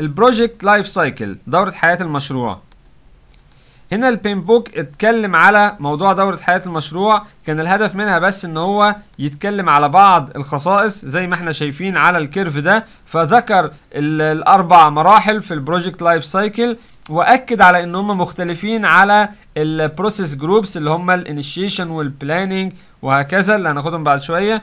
البروجكت لايف سايكل دوره حياه المشروع هنا البين بوك اتكلم على موضوع دورة حياة المشروع كان الهدف منها بس ان هو يتكلم على بعض الخصائص زي ما احنا شايفين على الكيرف ده فذكر الاربع مراحل في البروجكت لايف سايكل واكد على ان هم مختلفين على البروسيس جروبس اللي هم الانيشيشن والبلاننج وهكذا اللي هناخدهم بعد شويه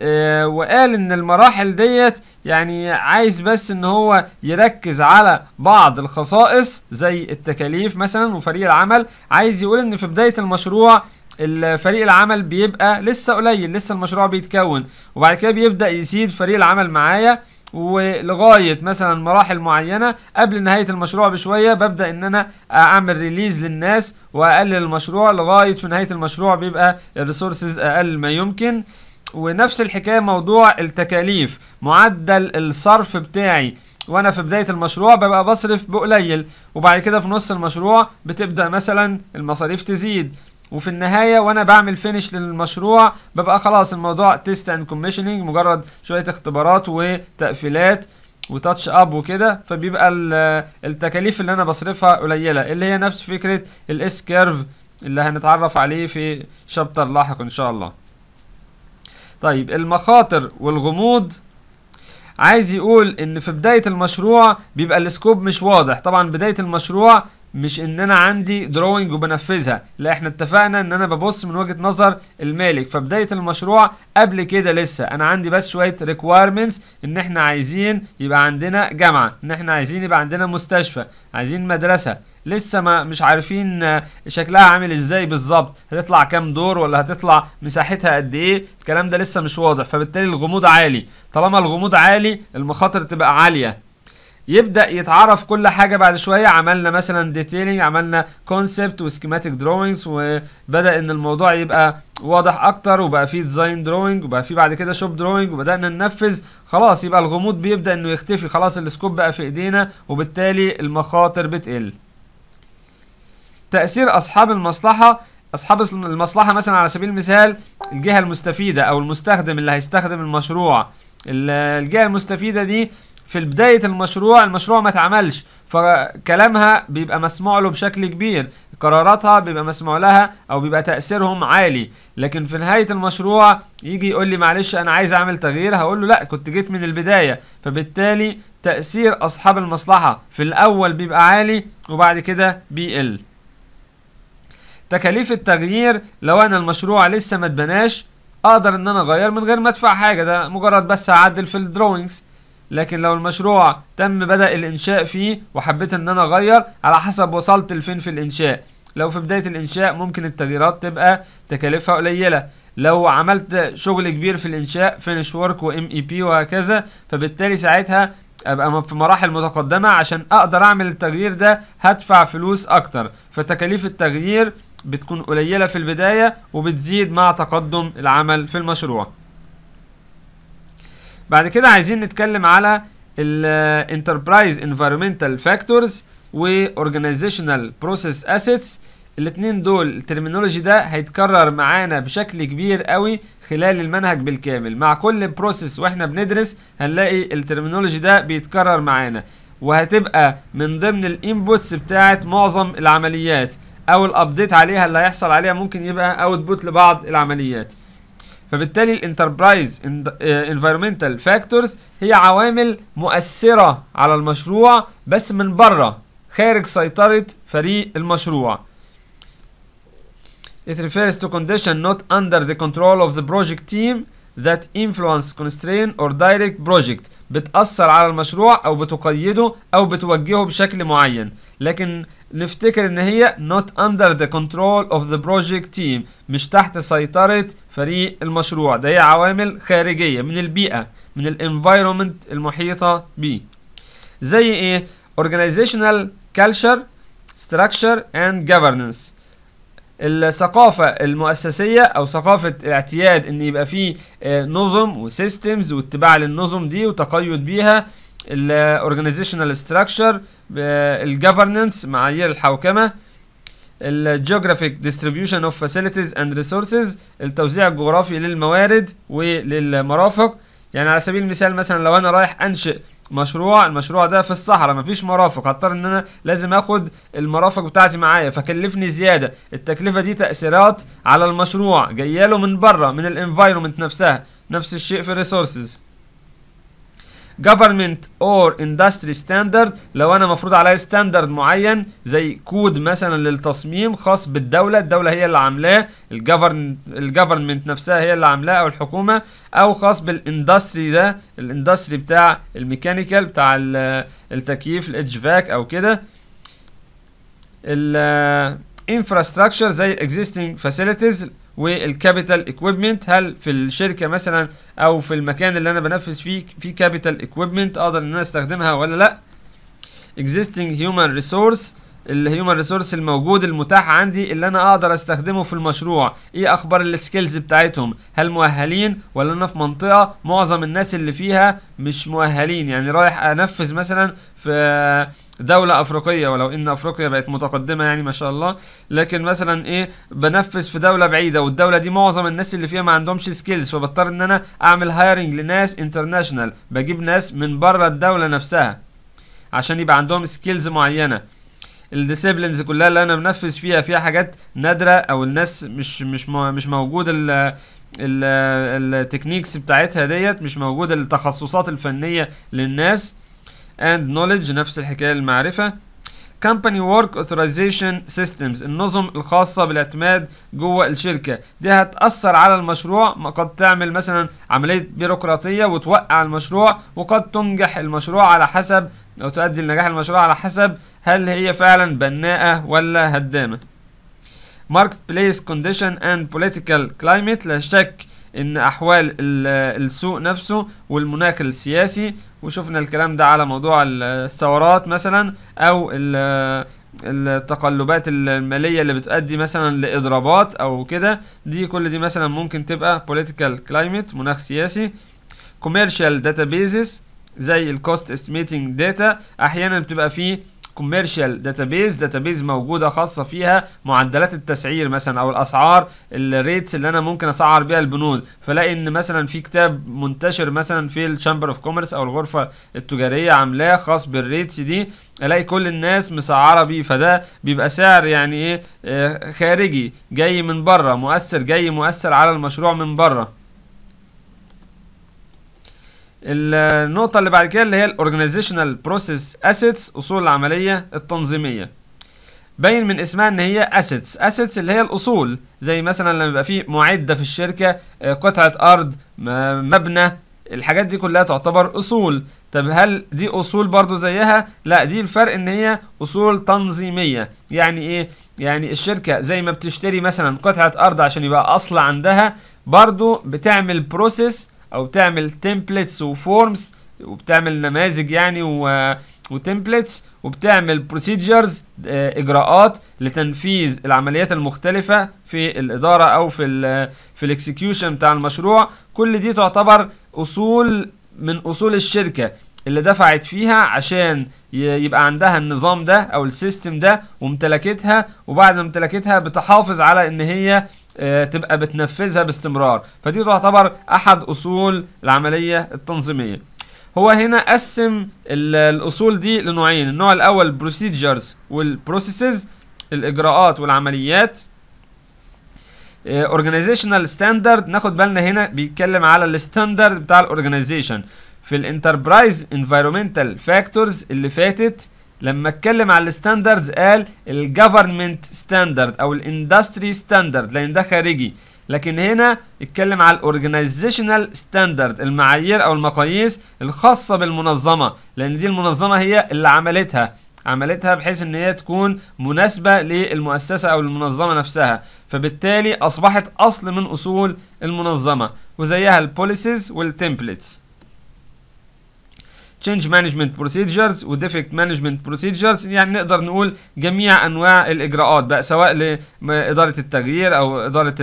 آه، وقال ان المراحل ديت يعني عايز بس ان هو يركز على بعض الخصائص زي التكاليف مثلا وفريق العمل عايز يقول ان في بداية المشروع الفريق العمل بيبقى لسه قليل لسه المشروع بيتكون وبعد كده بيبدأ يزيد فريق العمل معايا ولغاية مثلا مراحل معينة قبل نهاية المشروع بشوية ببدأ ان انا اعمل ريليز للناس واقلل المشروع لغاية في نهاية المشروع بيبقى الريسورسز اقل ما يمكن ونفس الحكايه موضوع التكاليف معدل الصرف بتاعي وانا في بدايه المشروع ببقى بصرف بقليل وبعد كده في نص المشروع بتبدا مثلا المصاريف تزيد وفي النهاية وأنا بعمل فينش للمشروع ببقى خلاص الموضوع تيست اند كوميشننج مجرد شوية اختبارات وتقفيلات وتاتش اب وكده فبيبقى التكاليف اللي أنا بصرفها قليلة اللي هي نفس فكرة الاس كيرف اللي هنتعرف عليه في شابتر لاحق إن شاء الله طيب المخاطر والغموض عايز يقول ان في بداية المشروع بيبقى السكوب مش واضح طبعا بداية المشروع مش ان انا عندي دروينج وبنفذها لا احنا اتفقنا ان انا ببص من وجهة نظر المالك فبداية المشروع قبل كده لسه انا عندي بس شوية requirements ان احنا عايزين يبقى عندنا جامعة ان احنا عايزين يبقى عندنا مستشفى عايزين مدرسة لسه ما مش عارفين آه، شكلها عامل ازاي بالظبط هتطلع كام دور ولا هتطلع مساحتها قد ايه الكلام ده لسه مش واضح فبالتالي الغموض عالي طالما الغموض عالي المخاطر تبقى عاليه يبدا يتعرف كل حاجه بعد شويه عملنا مثلا ديتيلنج عملنا كونسبت وسكيماتيك دروينجز وبدا ان الموضوع يبقى واضح اكتر وبقى في ديزاين دروينج وبقى في بعد كده شوب دروينج وبدانا ننفذ خلاص يبقى الغموض بيبدا انه يختفي خلاص السكوب بقى في ايدينا وبالتالي المخاطر بتقل تأثير أصحاب المصلحة أصحاب المصلحة مثلا على سبيل المثال الجهة المستفيدة أو المستخدم اللي هيستخدم المشروع الجهة المستفيدة دي في بداية المشروع المشروع ما اتعملش فكلامها بيبقى مسموع له بشكل كبير قراراتها بيبقى مسموع لها او بيبقى تأثيرهم عالي لكن في نهاية المشروع يجي يقول لي معلش انا عايز اعمل تغيير هقول له لا كنت جيت من البداية فبالتالي تأثير اصحاب المصلحة في الاول بيبقى عالي وبعد كده بيقل تكاليف التغيير لو انا المشروع لسه ما اتبناش اقدر ان انا اغير من غير ما ادفع حاجه ده مجرد بس اعدل في الدروينجز لكن لو المشروع تم بدا الانشاء فيه وحبيت ان انا اغير على حسب وصلت لفين في الانشاء لو في بدايه الانشاء ممكن التغييرات تبقى تكاليفها قليله لو عملت شغل كبير في الانشاء فينش ورك وام اي بي وهكذا فبالتالي ساعتها ابقى في مراحل متقدمه عشان اقدر اعمل التغيير ده هدفع فلوس اكتر فتكاليف التغيير بتكون قليلة في البداية وبتزيد مع تقدم العمل في المشروع بعد كده عايزين نتكلم على الـ Enterprise Environmental Factors و Organizational Process Assets الاتنين دول الترمينولوجي ده هيتكرر معانا بشكل كبير قوي خلال المنهج بالكامل مع كل بروسيس واحنا بندرس هنلاقي الترمينولوجي ده بيتكرر معانا وهتبقى من ضمن الانبوتس بتاعت معظم العمليات او الابديت عليها اللي هيحصل عليها ممكن يبقى اوتبوت لبعض العمليات فبالتالي الانتربرايز انفيرمنتال فاكتورز هي عوامل مؤثره على المشروع بس من بره خارج سيطره فريق المشروع It refers to condition not under the control of the project team that influence, constrain or direct project بتأثر على المشروع أو بتقيده أو بتوجهه بشكل معين لكن نفتكر ان هي not under the control of the project team مش تحت سيطرة فريق المشروع ده هي عوامل خارجية من البيئة من الانفايرومنت المحيطة بيه زي ايه organizational culture structure and governance الثقافة المؤسسية أو ثقافة الاعتياد إن يبقى فيه آه، نظم وسيستمز واتباع للنظم دي وتقيد بيها structure ستراكشر governance معايير الحوكمه الجيوغرافيك distribution اوف فاسيلتيز اند ريسورسز التوزيع الجغرافي للموارد وللمرافق يعني على سبيل المثال مثلا لو انا رايح انشئ مشروع المشروع ده في الصحراء مفيش مرافق هضطر ان انا لازم اخد المرافق بتاعتي معايا فكلفني زياده التكلفه دي تاثيرات على المشروع جايه له من بره من الانفايرومنت نفسها نفس الشيء في الريسورسز government or industry standard لو انا مفروض عليا ستاندرد معين زي كود مثلا للتصميم خاص بالدوله الدوله هي اللي عاملاه الجفرمنت نفسها هي اللي عاملاه او الحكومه او خاص بالاندستري ده الاندستري بتاع الميكانيكال بتاع التكييف الاتش فاك او كده الانفراستراكشر زي existing facilities والكابيتال اكويبمنت هل في الشركه مثلا او في المكان اللي انا بنفذ فيه في كابيتال اكويبمنت اقدر ان انا استخدمها ولا لا existing human resource الهيومن ريسورس الموجود المتاح عندي اللي انا اقدر استخدمه في المشروع ايه اخبار السكيلز بتاعتهم هل مؤهلين ولا انا في منطقه معظم الناس اللي فيها مش مؤهلين يعني رايح انفذ مثلا في دولة أفريقية ولو إن أفريقيا بقت متقدمة يعني ما شاء الله لكن مثلا إيه بنفذ في دولة بعيدة والدولة دي معظم الناس اللي فيها ما عندهمش سكيلز فبضطر إن أنا أعمل هايرنج لناس انترناشونال بجيب ناس من بره الدولة نفسها عشان يبقى عندهم سكيلز معينة الديسيبلينز كلها اللي أنا بنفذ فيها فيها حاجات نادرة أو الناس مش مش مش موجود ال التكنيكس بتاعتها ديت مش موجود التخصصات الفنية للناس and knowledge نفس الحكاية المعرفة company work authorization systems النظم الخاصة بالاعتماد جوه الشركة دي هتأثر على المشروع قد تعمل مثلا عملية بيروقراطية وتوقع المشروع وقد تنجح المشروع على حسب أو تؤدي لنجاح المشروع على حسب هل هي فعلا بناءة ولا هدامة market place condition and political climate لا شك ان احوال السوق نفسه والمناخ السياسي وشفنا الكلام ده على موضوع الثورات مثلا او التقلبات الماليه اللي بتؤدي مثلا لاضرابات او كده دي كل دي مثلا ممكن تبقى political climate مناخ سياسي commercial databases زي الكوست estimating data احيانا بتبقى فيه كوميرشال داتابيز داتابيز موجوده خاصه فيها معدلات التسعير مثلا او الاسعار الريتس اللي انا ممكن اسعر بيها البنود فلاقي ان مثلا في كتاب منتشر مثلا في الشامبر اوف كوميرس او الغرفه التجاريه عاملاه خاص بالريتس دي الاقي كل الناس مسعره بيه فده بيبقى سعر يعني ايه آه، خارجي جاي من بره مؤثر جاي مؤثر على المشروع من بره النقطة اللي بعد كده اللي هي الاورجنايزيشنال بروسيس اسيتس اصول العملية التنظيمية باين من اسمها ان هي اسيتس اسيتس اللي هي الاصول زي مثلا لما يبقى في معدة في الشركة آه، قطعة ارض مبنى الحاجات دي كلها تعتبر اصول طب هل دي اصول برضو زيها لا دي الفرق ان هي اصول تنظيمية يعني ايه يعني الشركة زي ما بتشتري مثلا قطعة ارض عشان يبقى اصل عندها برضو بتعمل بروسيس او بتعمل تمبلتس وفورمز وبتعمل نماذج يعني و وتمبلتس وبتعمل بروسيجرز آه، اجراءات لتنفيذ العمليات المختلفه في الاداره او في ال في الاكسكيوشن بتاع المشروع كل دي تعتبر اصول من اصول الشركه اللي دفعت فيها عشان يبقى عندها النظام ده او السيستم ده وامتلكتها وبعد ما امتلكتها بتحافظ على ان هي آه، تبقى بتنفذها باستمرار فدي تعتبر احد اصول العمليه التنظيميه هو هنا قسم الاصول دي لنوعين النوع الاول بروسيجرز والبروسيسز الاجراءات والعمليات اورجانيزيشنال آه، ستاندرد ناخد بالنا هنا بيتكلم على الستاندرد بتاع الاورجانيزيشن في الانتربرايز انفيرومنتال فاكتورز اللي فاتت لما اتكلم على الستاندردز قال الجفرمنت ستاندرد او الاندستري ستاندرد لان ده خارجي لكن هنا اتكلم على الاورجنايزيشنال ستاندرد المعايير او المقاييس الخاصه بالمنظمه لان دي المنظمه هي اللي عملتها عملتها بحيث ان هي تكون مناسبه للمؤسسه او المنظمه نفسها فبالتالي اصبحت اصل من اصول المنظمه وزيها البوليسيز والتمبلتس management procedures و defect management procedures يعني نقدر نقول جميع انواع الاجراءات بقى سواء لاداره التغيير او اداره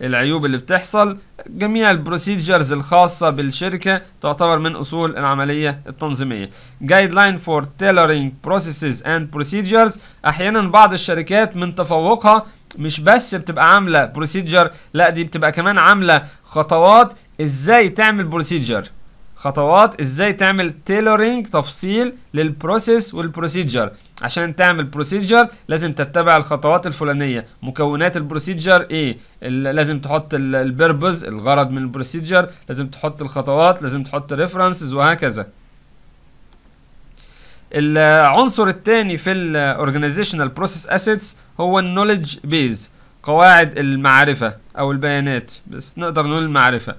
العيوب اللي بتحصل جميع البروسيدجرز الخاصة بالشركة تعتبر من أصول العملية التنظيمية Guideline for Tailoring Processes and Procedures أحيانا بعض الشركات من تفوقها مش بس بتبقى عاملة بروسيدجر لا دي بتبقى كمان عاملة خطوات ازاي تعمل بروسيدجر خطوات ازاي تعمل تيلورينج تفصيل للبروسيس والبروسيجر عشان تعمل بروسيجر لازم تتبع الخطوات الفلانيه مكونات البروسيجر ايه لازم تحط البيربز الغرض من البروسيجر لازم تحط الخطوات لازم تحط ريفرنسز وهكذا العنصر الثاني في الاورجانيزيشنال بروسيس اسيتس هو النوليدج بيز قواعد المعرفه او البيانات بس نقدر نقول المعرفه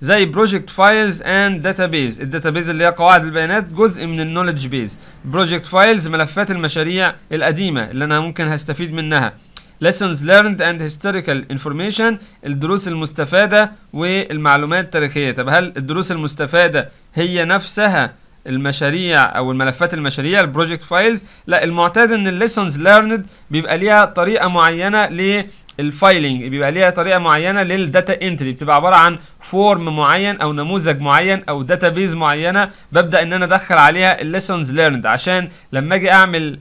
زي بروجكت فايلز اند داتابيز الداتابيز اللي هي قواعد البيانات جزء من النولج بيز بروجكت فايلز ملفات المشاريع القديمه اللي انا ممكن هستفيد منها lessons learned and historical information الدروس المستفادة والمعلومات التاريخية طب هل الدروس المستفادة هي نفسها المشاريع او الملفات المشاريع البروجكت فايلز لا المعتاد ان الليسونز ليرند بيبقى ليها طريقه معينه الفايلنج بيبقى ليها طريقه معينه للداتا انتري بتبقى عباره عن فورم معين او نموذج معين او داتابيز معينه ببدا ان انا ادخل عليها الليسونز ليرند عشان لما اجي اعمل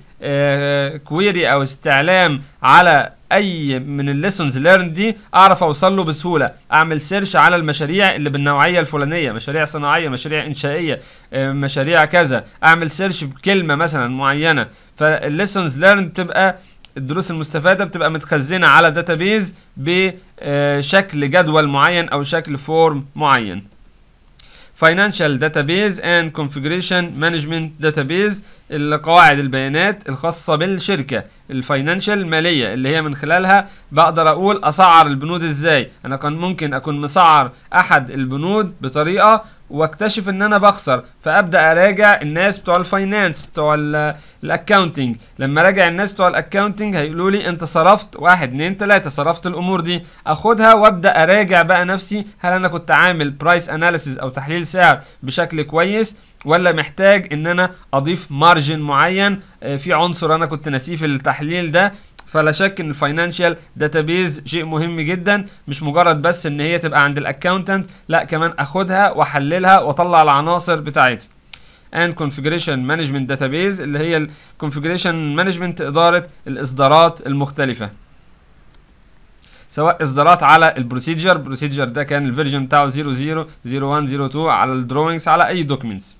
كويري آه، او استعلام على اي من الليسونز ليرند دي اعرف اوصل له بسهوله اعمل سيرش على المشاريع اللي بالنوعيه الفلانيه مشاريع صناعيه مشاريع انشائيه آه، مشاريع كذا اعمل سيرش بكلمه مثلا معينه فالليسونز ليرند تبقى الدروس المستفاده بتبقى متخزنه على داتابيز بشكل آه، جدول معين او شكل فورم معين Financial Database and Configuration Management Database القواعد البيانات الخاصة بالشركة الفاينانشال مالية اللي هي من خلالها بقدر أقول أسعر البنود إزاي أنا كان ممكن أكون مسعر أحد البنود بطريقة واكتشف ان انا بخسر فابدا اراجع الناس بتوع الفاينانس بتوع الاكونتنج لما اراجع الناس بتوع الاكونتنج هيقولوا لي انت صرفت واحد اتنين تلاته صرفت الامور دي اخدها وابدا اراجع بقى نفسي هل انا كنت عامل برايس اناليسيز او تحليل سعر بشكل كويس ولا محتاج ان انا اضيف مارجن معين آه، في عنصر انا كنت ناسيه في التحليل ده فلا شك ان الفاينانشال داتابيز شيء مهم جدا مش مجرد بس ان هي تبقى عند الاكونتنت لا كمان اخدها واحللها واطلع العناصر بتاعتي and configuration management database اللي هي الكونفيجريشن مانجمنت اداره الاصدارات المختلفه سواء اصدارات على البروسيجر البروسيجر ده كان الفيرجن بتاعه 00 على الدروينجز على اي دوكيمنتس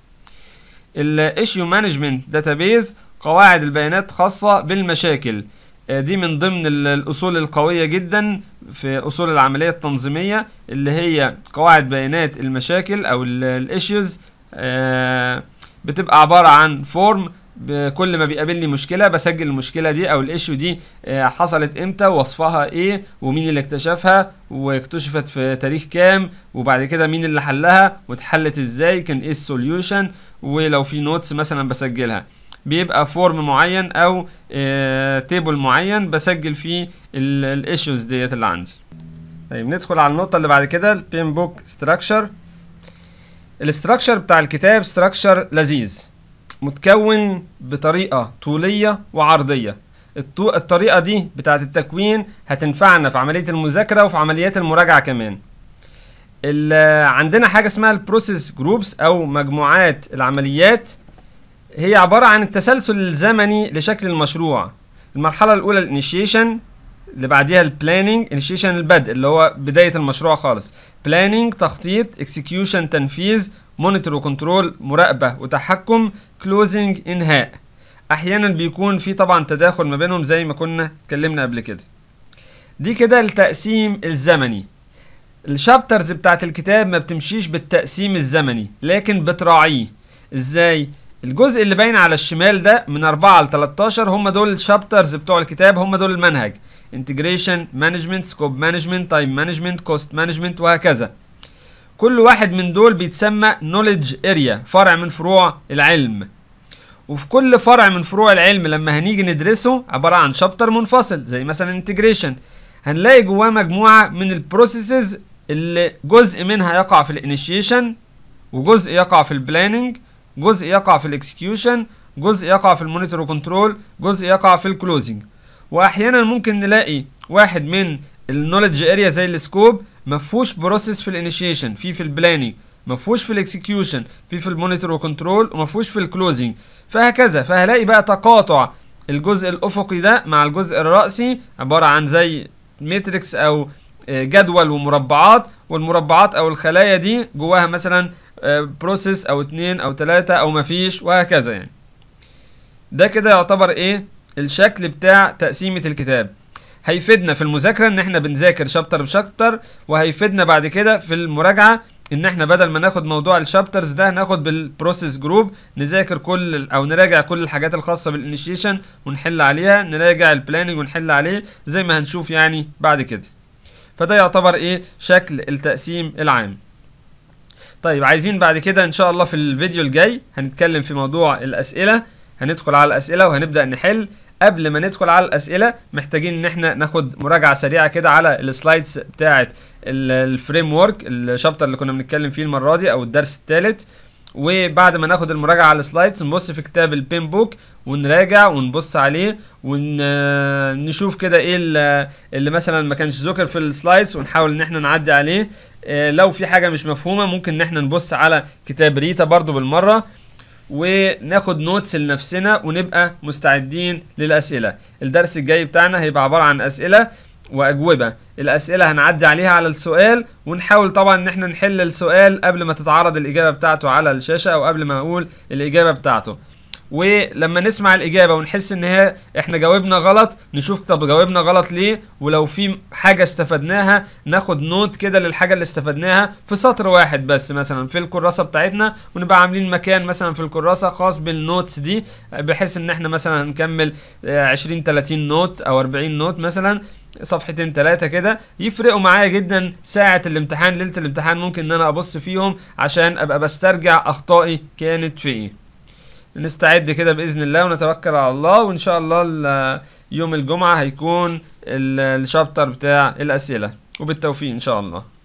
الايشيو مانجمنت داتابيز قواعد البيانات خاصه بالمشاكل آه، دي من ضمن الأصول القوية جدا في أصول العملية التنظيمية اللي هي قواعد بيانات المشاكل أو الإشيوز آه، بتبقى عبارة عن فورم كل ما بيقابلني مشكلة بسجل المشكلة دي أو الإشيو دي آه، حصلت إمتى وصفها إيه ومين اللي اكتشفها واكتشفت في تاريخ كام وبعد كده مين اللي حلها واتحلت إزاي كان إيه السوليوشن ولو في نوتس مثلا بسجلها بيبقى فورم معين او تيبل آه، معين بسجل فيه الايشوز ديت اللي عندي طيب ندخل على النقطه اللي بعد كده البين بوك ستراكشر الاستراكشر بتاع الكتاب ستراكشر لذيذ متكون بطريقه طوليه وعرضيه الطريقه دي بتاعه التكوين هتنفعنا في عمليه المذاكره وفي عمليات المراجعه كمان عندنا حاجه اسمها البروسيس جروبس او مجموعات العمليات هي عبارة عن التسلسل الزمني لشكل المشروع المرحلة الأولى الانيشيشن اللي بعديها البلانينج انيشيشن البدء اللي هو بداية المشروع خالص بلانينج تخطيط اكسكيوشن تنفيذ مونيتور وكنترول مراقبة وتحكم كلوزنج انهاء احيانا بيكون في طبعا تداخل ما بينهم زي ما كنا اتكلمنا قبل كده دي كده التقسيم الزمني الشابترز بتاعت الكتاب ما بتمشيش بالتقسيم الزمني لكن بتراعيه ازاي الجزء اللي باين على الشمال ده من 4 ل 13 هم دول الشابترز بتوع الكتاب هم دول المنهج انتجريشن مانجمنت سكوب مانجمنت تايم مانجمنت كوست مانجمنت وهكذا كل واحد من دول بيتسمى نوليدج اريا فرع من فروع العلم وفي كل فرع من فروع العلم لما هنيجي ندرسه عبارة عن شابتر منفصل زي مثلا انتجريشن هنلاقي جواه مجموعة من البروسيسز اللي جزء منها يقع في الانيشيشن وجزء يقع في البلاننج جزء يقع في الاكسكيوشن جزء يقع في المونيتور كنترول جزء يقع في الكلوزنج واحيانا ممكن نلاقي واحد من النولج اريا زي السكوب ما فيهوش بروسيس في الانيشيشن في في البلاننج فيهوش في الاكسكيوشن في في المونيتور وكنترول فيهوش في الكلوزنج فهكذا فهلاقي بقى تقاطع الجزء الافقي ده مع الجزء الرأسي عبارة عن زي ماتريكس او آه، جدول ومربعات والمربعات او الخلايا دي جواها مثلا بروسيس آه، او اتنين او تلاتة او مفيش وهكذا يعني ده كده يعتبر ايه الشكل بتاع تقسيمة الكتاب هيفيدنا في المذاكرة ان احنا بنذاكر شابتر بشابتر وهيفيدنا بعد كده في المراجعة ان احنا بدل ما ناخد موضوع الشابترز ده ناخد بالبروسيس جروب نذاكر كل او نراجع كل الحاجات الخاصة بالانيشيشن ونحل عليها نراجع البلاننج ونحل عليه زي ما هنشوف يعني بعد كده فده يعتبر ايه شكل التقسيم العام طيب عايزين بعد كده ان شاء الله في الفيديو الجاي هنتكلم في موضوع الاسئله هندخل على الاسئله وهنبدا نحل قبل ما ندخل على الاسئله محتاجين ان احنا ناخد مراجعه سريعه كده على السلايدز بتاعه الفريم ورك الشابتر اللي كنا بنتكلم فيه المره دي او الدرس الثالث وبعد ما ناخد المراجعة على السلايدز نبص في كتاب البين بوك ونراجع ونبص عليه ونشوف آه، كده ايه اللي مثلا ما كانش ذكر في السلايدز ونحاول ان احنا نعدي عليه آه، لو في حاجة مش مفهومة ممكن ان احنا نبص على كتاب ريتا برضو بالمرة وناخد نوتس لنفسنا ونبقى مستعدين للأسئلة الدرس الجاي بتاعنا هيبقى عبارة عن أسئلة واجوبه الاسئله هنعدي عليها على السؤال ونحاول طبعا ان احنا نحل السؤال قبل ما تتعرض الاجابه بتاعته على الشاشه او قبل ما اقول الاجابه بتاعته ولما نسمع الاجابه ونحس ان هي احنا جاوبنا غلط نشوف طب جاوبنا غلط ليه ولو في حاجه استفدناها ناخد نوت كده للحاجه اللي استفدناها في سطر واحد بس مثلا في الكراسه بتاعتنا ونبقى عاملين مكان مثلا في الكراسه خاص بالنوتس دي بحيث ان احنا مثلا نكمل 20 30 نوت او 40 نوت مثلا صفحتين ثلاثه كده يفرقوا معايا جدا ساعه الامتحان ليله الامتحان ممكن ان انا ابص فيهم عشان ابقى بسترجع اخطائي كانت في ايه نستعد كده باذن الله ونتوكل على الله وان شاء الله يوم الجمعه هيكون الشابتر بتاع الاسئله وبالتوفيق ان شاء الله